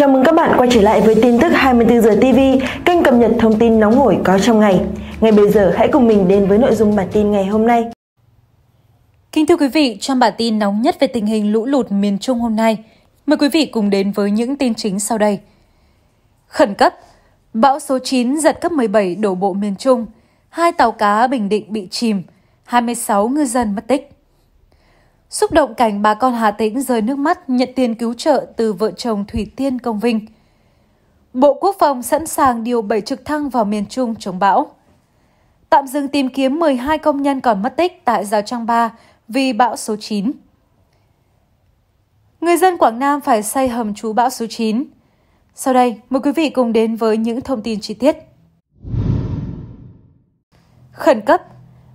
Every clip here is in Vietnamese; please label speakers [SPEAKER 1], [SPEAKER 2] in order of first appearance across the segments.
[SPEAKER 1] Chào mừng các bạn quay trở lại với tin tức 24 giờ TV, kênh cập nhật thông tin nóng hổi có trong ngày. Ngay bây giờ hãy cùng mình đến với nội dung bản tin ngày hôm nay. Kính thưa quý vị, trong bản tin nóng nhất về tình hình lũ lụt miền Trung hôm nay, mời quý vị cùng đến với những tin chính sau đây. Khẩn cấp, bão số 9 giật cấp 17 đổ bộ miền Trung, hai tàu cá Bình Định bị chìm, 26 ngư dân mất tích. Xúc động cảnh bà con Hà Tĩnh rơi nước mắt nhận tiền cứu trợ từ vợ chồng Thủy Tiên Công Vinh. Bộ Quốc phòng sẵn sàng điều 7 trực thăng vào miền Trung chống bão. Tạm dừng tìm kiếm 12 công nhân còn mất tích tại Giao Trang 3 vì bão số 9. Người dân Quảng Nam phải xây hầm trú bão số 9. Sau đây, mời quý vị cùng đến với những thông tin chi tiết. Khẩn cấp,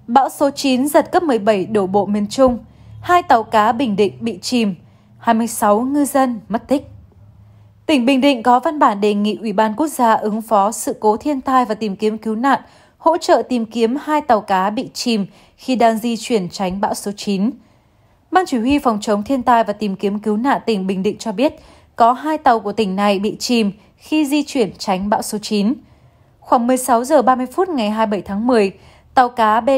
[SPEAKER 1] bão số 9 giật cấp 17 đổ bộ miền Trung – hai tàu cá Bình Định bị chìm, 26 ngư dân mất tích. Tỉnh Bình Định có văn bản đề nghị Ủy ban Quốc gia ứng phó sự cố thiên tai và tìm kiếm cứu nạn hỗ trợ tìm kiếm hai tàu cá bị chìm khi đang di chuyển tránh bão số 9. Ban Chỉ huy Phòng chống thiên tai và tìm kiếm cứu nạn tỉnh Bình Định cho biết có hai tàu của tỉnh này bị chìm khi di chuyển tránh bão số 9. Khoảng 16 giờ 30 phút ngày 27 tháng 10, tàu cá BD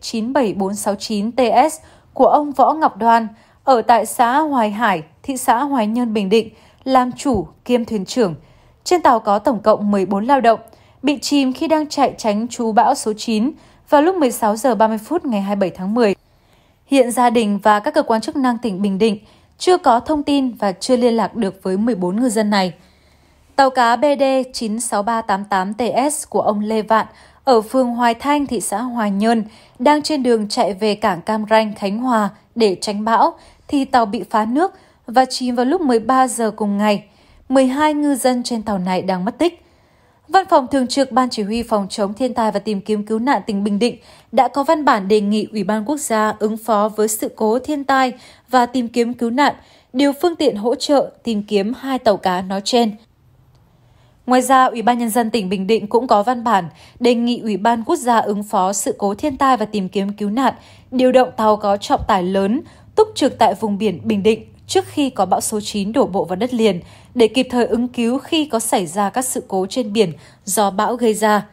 [SPEAKER 1] 97469 TS của ông Võ Ngọc Đoan ở tại xã Hoài Hải, thị xã Hoài Nhơn, Bình Định, làm chủ kiêm thuyền trưởng. Trên tàu có tổng cộng 14 lao động, bị chìm khi đang chạy tránh chú bão số 9 vào lúc 16 giờ 30 phút ngày 27 tháng 10. Hiện gia đình và các cơ quan chức năng tỉnh Bình Định chưa có thông tin và chưa liên lạc được với 14 ngư dân này. Tàu cá BD 96388 TS của ông Lê Vạn ở phường Hoài Thanh, thị xã Hoài Nhơn, đang trên đường chạy về cảng Cam Ranh, Khánh Hòa để tránh bão, thì tàu bị phá nước và chìm vào lúc 13 giờ cùng ngày. 12 ngư dân trên tàu này đang mất tích. Văn phòng Thường trực Ban Chỉ huy Phòng chống thiên tai và tìm kiếm cứu nạn tỉnh Bình Định đã có văn bản đề nghị Ủy ban Quốc gia ứng phó với sự cố thiên tai và tìm kiếm cứu nạn, điều phương tiện hỗ trợ tìm kiếm hai tàu cá nói trên. Ngoài ra, Ủy ban Nhân dân tỉnh Bình Định cũng có văn bản đề nghị Ủy ban Quốc gia ứng phó sự cố thiên tai và tìm kiếm cứu nạn điều động tàu có trọng tải lớn túc trực tại vùng biển Bình Định trước khi có bão số 9 đổ bộ vào đất liền để kịp thời ứng cứu khi có xảy ra các sự cố trên biển do bão gây ra.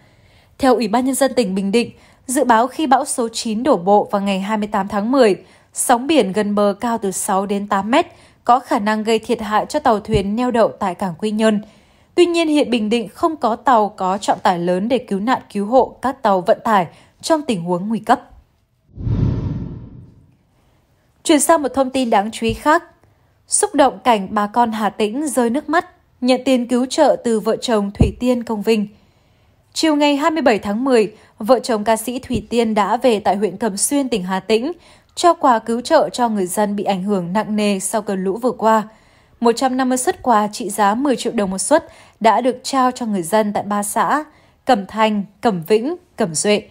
[SPEAKER 1] Theo Ủy ban Nhân dân tỉnh Bình Định, dự báo khi bão số 9 đổ bộ vào ngày 28 tháng 10, sóng biển gần bờ cao từ 6 đến 8 mét có khả năng gây thiệt hại cho tàu thuyền neo đậu tại cảng Quy Nhơn – Tuy nhiên, hiện Bình Định không có tàu có trọng tải lớn để cứu nạn cứu hộ các tàu vận tải trong tình huống nguy cấp. Chuyển sang một thông tin đáng chú ý khác. Xúc động cảnh bà con Hà Tĩnh rơi nước mắt, nhận tiền cứu trợ từ vợ chồng Thủy Tiên Công Vinh. Chiều ngày 27 tháng 10, vợ chồng ca sĩ Thủy Tiên đã về tại huyện Cẩm Xuyên, tỉnh Hà Tĩnh, cho quà cứu trợ cho người dân bị ảnh hưởng nặng nề sau cơn lũ vừa qua – 150 xuất quà trị giá 10 triệu đồng một suất đã được trao cho người dân tại ba xã Cẩm Thành, Cẩm Vĩnh, Cẩm Duệ.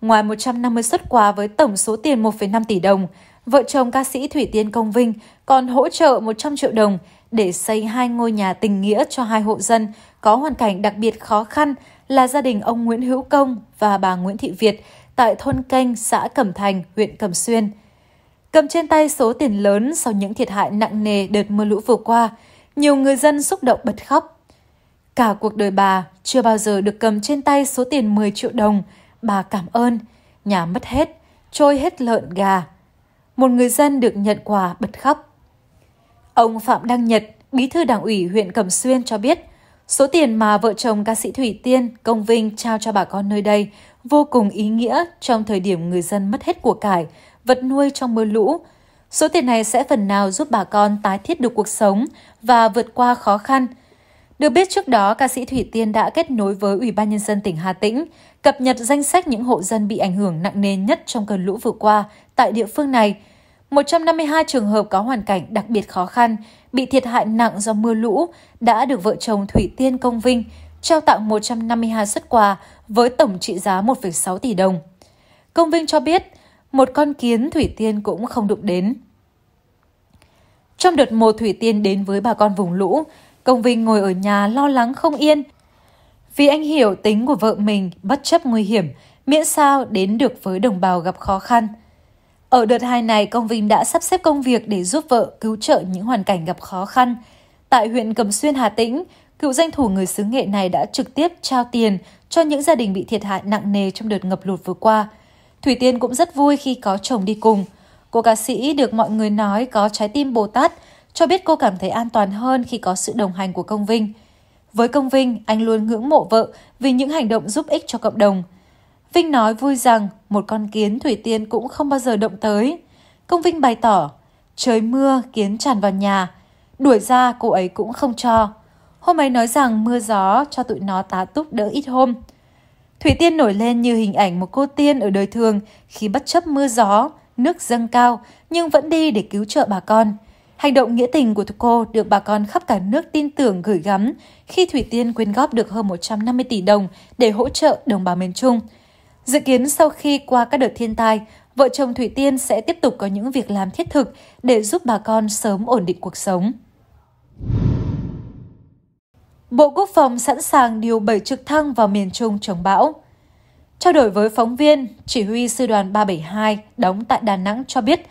[SPEAKER 1] Ngoài 150 xuất quà với tổng số tiền 1,5 tỷ đồng, vợ chồng ca sĩ Thủy Tiên Công Vinh còn hỗ trợ 100 triệu đồng để xây hai ngôi nhà tình nghĩa cho hai hộ dân có hoàn cảnh đặc biệt khó khăn là gia đình ông Nguyễn Hữu Công và bà Nguyễn Thị Việt tại thôn Canh, xã Cẩm Thành, huyện Cẩm Xuyên. Cầm trên tay số tiền lớn sau những thiệt hại nặng nề đợt mưa lũ vừa qua, nhiều người dân xúc động bật khóc. Cả cuộc đời bà chưa bao giờ được cầm trên tay số tiền 10 triệu đồng. Bà cảm ơn, nhà mất hết, trôi hết lợn gà. Một người dân được nhận quà bật khóc. Ông Phạm Đăng Nhật, bí thư đảng ủy huyện Cẩm Xuyên cho biết, số tiền mà vợ chồng ca sĩ Thủy Tiên, Công Vinh trao cho bà con nơi đây vô cùng ý nghĩa trong thời điểm người dân mất hết của cải, vật nuôi trong mưa lũ. Số tiền này sẽ phần nào giúp bà con tái thiết được cuộc sống và vượt qua khó khăn. Được biết trước đó, ca sĩ Thủy Tiên đã kết nối với Ủy ban Nhân dân tỉnh Hà Tĩnh, cập nhật danh sách những hộ dân bị ảnh hưởng nặng nề nhất trong cơn lũ vừa qua tại địa phương này. 152 trường hợp có hoàn cảnh đặc biệt khó khăn, bị thiệt hại nặng do mưa lũ, đã được vợ chồng Thủy Tiên công vinh, trao tặng 152 xuất quà với tổng trị giá 1,6 tỷ đồng. Công Vinh cho biết, một con kiến Thủy Tiên cũng không đụng đến. Trong đợt một Thủy Tiên đến với bà con vùng lũ, Công Vinh ngồi ở nhà lo lắng không yên. Vì anh hiểu tính của vợ mình bất chấp nguy hiểm, miễn sao đến được với đồng bào gặp khó khăn. Ở đợt hai này, Công Vinh đã sắp xếp công việc để giúp vợ cứu trợ những hoàn cảnh gặp khó khăn. Tại huyện Cầm Xuyên, Hà Tĩnh, cựu danh thủ người xứ nghệ này đã trực tiếp trao tiền cho những gia đình bị thiệt hại nặng nề trong đợt ngập lụt vừa qua – Thủy Tiên cũng rất vui khi có chồng đi cùng. Cô ca sĩ được mọi người nói có trái tim Bồ Tát, cho biết cô cảm thấy an toàn hơn khi có sự đồng hành của Công Vinh. Với Công Vinh, anh luôn ngưỡng mộ vợ vì những hành động giúp ích cho cộng đồng. Vinh nói vui rằng một con kiến Thủy Tiên cũng không bao giờ động tới. Công Vinh bày tỏ, trời mưa kiến tràn vào nhà, đuổi ra cô ấy cũng không cho. Hôm ấy nói rằng mưa gió cho tụi nó tá túc đỡ ít hôm. Thủy Tiên nổi lên như hình ảnh một cô tiên ở đời thường khi bất chấp mưa gió, nước dâng cao nhưng vẫn đi để cứu trợ bà con. Hành động nghĩa tình của cô được bà con khắp cả nước tin tưởng gửi gắm khi Thủy Tiên quyên góp được hơn 150 tỷ đồng để hỗ trợ đồng bào miền Trung. Dự kiến sau khi qua các đợt thiên tai, vợ chồng Thủy Tiên sẽ tiếp tục có những việc làm thiết thực để giúp bà con sớm ổn định cuộc sống. Bộ Quốc phòng sẵn sàng điều 7 trực thăng vào miền Trung chống bão. Trao đổi với phóng viên, chỉ huy sư đoàn 372 đóng tại Đà Nẵng cho biết,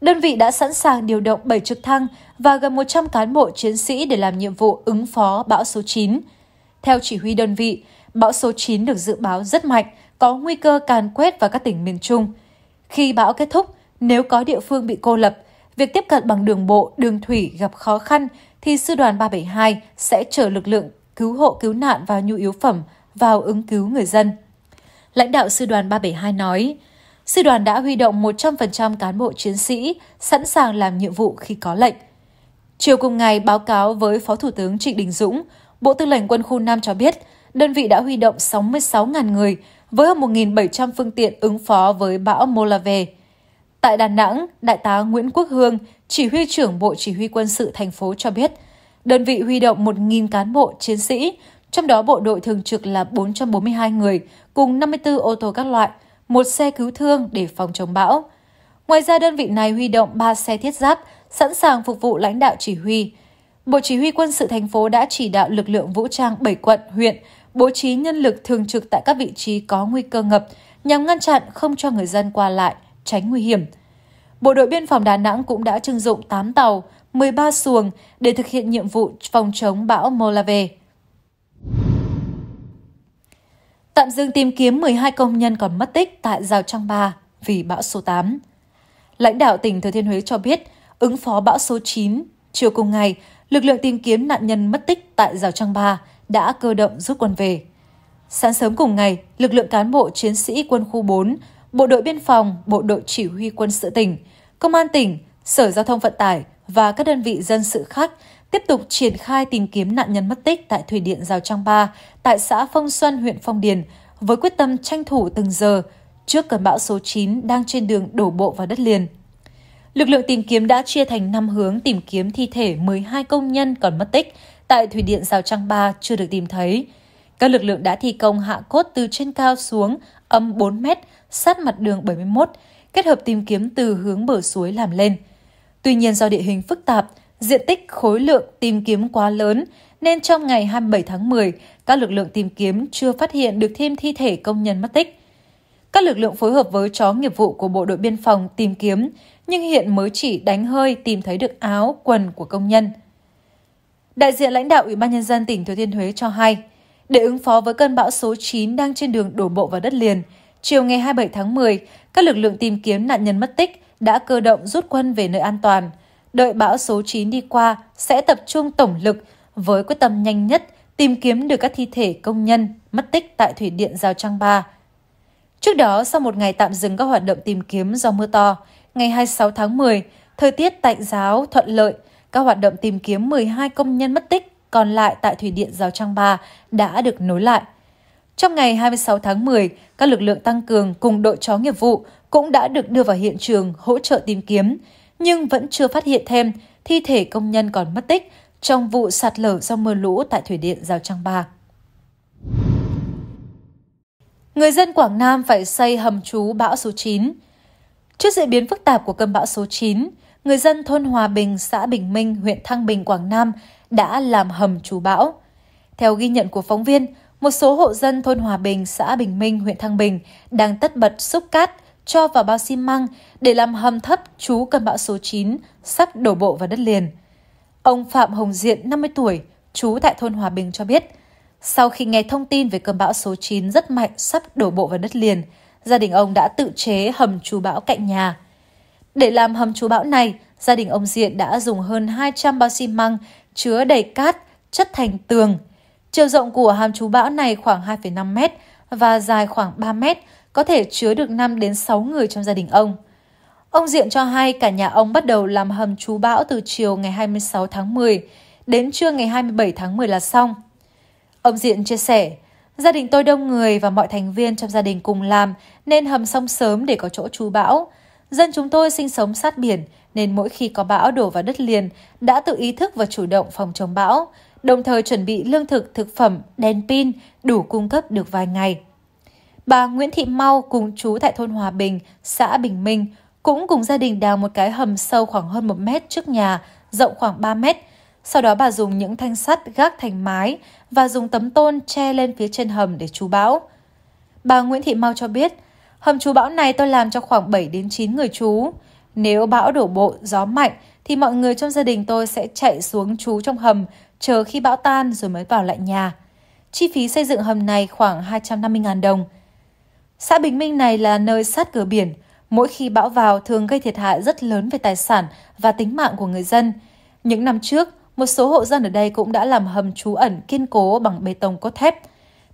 [SPEAKER 1] đơn vị đã sẵn sàng điều động 7 trực thăng và gần 100 cán bộ chiến sĩ để làm nhiệm vụ ứng phó bão số 9. Theo chỉ huy đơn vị, bão số 9 được dự báo rất mạnh, có nguy cơ càn quét vào các tỉnh miền Trung. Khi bão kết thúc, nếu có địa phương bị cô lập, việc tiếp cận bằng đường bộ, đường thủy gặp khó khăn thì Sư đoàn 372 sẽ chở lực lượng cứu hộ cứu nạn và nhu yếu phẩm vào ứng cứu người dân. Lãnh đạo Sư đoàn 372 nói, Sư đoàn đã huy động 100% cán bộ chiến sĩ sẵn sàng làm nhiệm vụ khi có lệnh. Chiều cùng ngày báo cáo với Phó Thủ tướng Trịnh Đình Dũng, Bộ Tư lệnh Quân khu 5 cho biết đơn vị đã huy động 66.000 người với hơn 1.700 phương tiện ứng phó với bão Molave. Tại Đà Nẵng, Đại tá Nguyễn Quốc Hương, chỉ huy trưởng Bộ Chỉ huy Quân sự thành phố cho biết, đơn vị huy động 1.000 cán bộ, chiến sĩ, trong đó bộ đội thường trực là 442 người, cùng 54 ô tô các loại, một xe cứu thương để phòng chống bão. Ngoài ra, đơn vị này huy động 3 xe thiết giáp, sẵn sàng phục vụ lãnh đạo chỉ huy. Bộ Chỉ huy Quân sự thành phố đã chỉ đạo lực lượng vũ trang 7 quận, huyện, bố trí nhân lực thường trực tại các vị trí có nguy cơ ngập nhằm ngăn chặn không cho người dân qua lại, tránh nguy hiểm – Bộ đội biên phòng Đà Nẵng cũng đã trưng dụng 8 tàu, 13 xuồng để thực hiện nhiệm vụ phòng chống bão Molave. Tạm dừng tìm kiếm 12 công nhân còn mất tích tại rào Trang ba vì bão số 8. Lãnh đạo tỉnh Thừa Thiên Huế cho biết, ứng phó bão số 9, chiều cùng ngày, lực lượng tìm kiếm nạn nhân mất tích tại rào Trang ba đã cơ động rút quân về. Sáng sớm cùng ngày, lực lượng cán bộ chiến sĩ quân khu 4 Bộ đội Biên phòng, Bộ đội Chỉ huy quân sự tỉnh, Công an tỉnh, Sở Giao thông Vận tải và các đơn vị dân sự khác tiếp tục triển khai tìm kiếm nạn nhân mất tích tại thủy điện Giao Trang Ba, tại xã Phong Xuân, huyện Phong Điền, với quyết tâm tranh thủ từng giờ trước cơn bão số 9 đang trên đường đổ bộ vào đất liền. Lực lượng tìm kiếm đã chia thành 5 hướng tìm kiếm thi thể 12 công nhân còn mất tích tại thủy điện Giao Trang Ba chưa được tìm thấy – các lực lượng đã thi công hạ cốt từ trên cao xuống âm 4 mét sát mặt đường 71, kết hợp tìm kiếm từ hướng bờ suối làm lên. Tuy nhiên do địa hình phức tạp, diện tích khối lượng tìm kiếm quá lớn nên trong ngày 27 tháng 10, các lực lượng tìm kiếm chưa phát hiện được thêm thi thể công nhân mất tích. Các lực lượng phối hợp với chó nghiệp vụ của Bộ đội Biên phòng tìm kiếm, nhưng hiện mới chỉ đánh hơi tìm thấy được áo, quần của công nhân. Đại diện lãnh đạo Ủy ban Nhân dân tỉnh Thừa Thiên Huế cho hay, để ứng phó với cơn bão số 9 đang trên đường đổ bộ vào đất liền, chiều ngày 27 tháng 10, các lực lượng tìm kiếm nạn nhân mất tích đã cơ động rút quân về nơi an toàn. Đợi bão số 9 đi qua sẽ tập trung tổng lực với quyết tâm nhanh nhất tìm kiếm được các thi thể công nhân mất tích tại thủy điện Giao Trang 3. Trước đó, sau một ngày tạm dừng các hoạt động tìm kiếm do mưa to, ngày 26 tháng 10, thời tiết tạnh giáo thuận lợi, các hoạt động tìm kiếm 12 công nhân mất tích còn lại tại Thủy điện Giao Trang 3 đã được nối lại. Trong ngày 26 tháng 10, các lực lượng tăng cường cùng đội chó nghiệp vụ cũng đã được đưa vào hiện trường hỗ trợ tìm kiếm, nhưng vẫn chưa phát hiện thêm thi thể công nhân còn mất tích trong vụ sạt lở do mưa lũ tại Thủy điện Giao Trang 3. Người dân Quảng Nam phải xây hầm trú bão số 9 Trước diễn biến phức tạp của cơn bão số 9, người dân thôn Hòa Bình, xã Bình Minh, huyện Thăng Bình, Quảng Nam đã làm hầm trú bão. Theo ghi nhận của phóng viên, một số hộ dân thôn Hòa Bình, xã Bình Minh, huyện Thăng Bình đang tất bật xúc cát cho vào bao xi măng để làm hầm thấp trú cơn bão số 9 sắp đổ bộ vào đất liền. Ông Phạm Hồng Diện, 50 tuổi, trú tại thôn Hòa Bình cho biết, sau khi nghe thông tin về cơn bão số 9 rất mạnh sắp đổ bộ vào đất liền, gia đình ông đã tự chế hầm trú bão cạnh nhà – để làm hầm trú bão này, gia đình ông Diện đã dùng hơn 200 bao xi măng chứa đầy cát, chất thành tường. Chiều rộng của hầm trú bão này khoảng 2,5 mét và dài khoảng 3 mét, có thể chứa được 5 đến 6 người trong gia đình ông. Ông Diện cho hay cả nhà ông bắt đầu làm hầm trú bão từ chiều ngày 26 tháng 10 đến trưa ngày 27 tháng 10 là xong. Ông Diện chia sẻ, gia đình tôi đông người và mọi thành viên trong gia đình cùng làm nên hầm xong sớm để có chỗ trú bão. Dân chúng tôi sinh sống sát biển nên mỗi khi có bão đổ vào đất liền đã tự ý thức và chủ động phòng chống bão, đồng thời chuẩn bị lương thực, thực phẩm, đèn pin đủ cung cấp được vài ngày. Bà Nguyễn Thị Mau cùng chú tại thôn Hòa Bình, xã Bình Minh cũng cùng gia đình đào một cái hầm sâu khoảng hơn 1 mét trước nhà, rộng khoảng 3 mét. Sau đó bà dùng những thanh sắt gác thành mái và dùng tấm tôn che lên phía trên hầm để trú bão. Bà Nguyễn Thị Mau cho biết, Hầm trú bão này tôi làm cho khoảng 7 đến 9 người trú. Nếu bão đổ bộ, gió mạnh thì mọi người trong gia đình tôi sẽ chạy xuống trú trong hầm, chờ khi bão tan rồi mới vào lại nhà. Chi phí xây dựng hầm này khoảng 250.000 đồng. Xã Bình Minh này là nơi sát cửa biển, mỗi khi bão vào thường gây thiệt hại rất lớn về tài sản và tính mạng của người dân. Những năm trước, một số hộ dân ở đây cũng đã làm hầm trú ẩn kiên cố bằng bê tông cốt thép.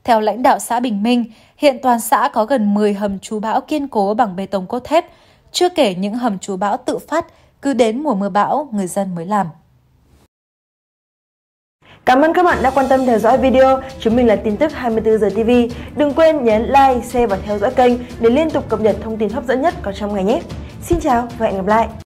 [SPEAKER 1] Theo lãnh đạo xã Bình Minh, Hiện toàn xã có gần 10 hầm trú bão kiên cố bằng bê tông cốt thép, chưa kể những hầm trú bão tự phát, cứ đến mùa mưa bão người dân mới làm. Cảm ơn các bạn đã quan tâm theo dõi video. Chúng mình là tin tức 24 giờ TV. Đừng quên nhấn like, share và theo dõi kênh để liên tục cập nhật thông tin hấp dẫn nhất có trong ngày nhé. Xin chào và hẹn gặp lại.